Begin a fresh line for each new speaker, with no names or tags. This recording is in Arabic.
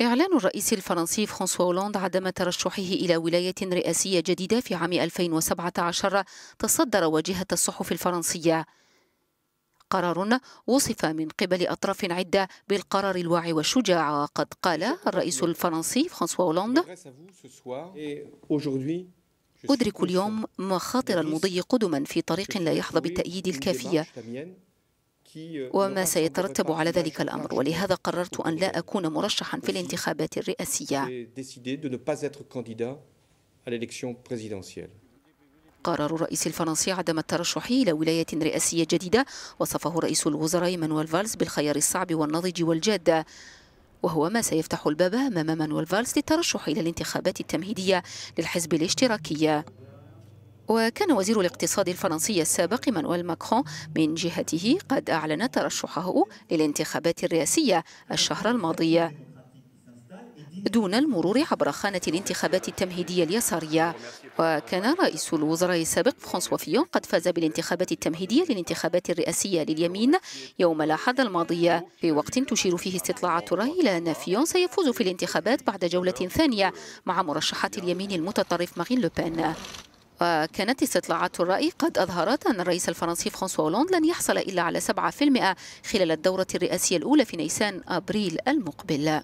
إعلان الرئيس الفرنسي فرانسوا أولاند عدم ترشحه إلى ولاية رئاسية جديدة في عام 2017 تصدر واجهة الصحف الفرنسية قرار وصف من قبل أطراف عدة بالقرار الواعي والشجاع قد قال الرئيس الفرنسي فرانسوا أولاند أدرك اليوم مخاطر المضي قدما في طريق لا يحظى بالتأييد الكافية
وما سيترتب على
ذلك الأمر ولهذا قررت أن لا أكون مرشحا في الانتخابات الرئاسية قرار الرئيس الفرنسي عدم الترشح إلى ولاية رئاسية جديدة وصفه رئيس الوزراء مانويل فالز بالخيار الصعب والناضج والجاد وهو ما سيفتح الباب أمام مانويل فالز للترشح إلى الانتخابات التمهيدية للحزب الاشتراكي وكان وزير الاقتصاد الفرنسي السابق مانويل ماكرون من جهته قد أعلن ترشحه للانتخابات الرئاسية الشهر الماضي دون المرور عبر خانة الانتخابات التمهيدية اليسارية وكان رئيس الوزراء السابق فرانسوا فيون قد فاز بالانتخابات التمهيدية للانتخابات الرئاسية لليمين يوم الأحد الماضي في وقت تشير فيه استطلاعات رأي إلى أن فيون سيفوز في الانتخابات بعد جولة ثانية مع مرشحة اليمين المتطرف مارين لوبان وكانت استطلاعات الرأي قد أظهرت أن الرئيس الفرنسي فرانسوا أولوند لن يحصل إلا على 7% خلال الدورة الرئاسية الأولى في نيسان أبريل المقبل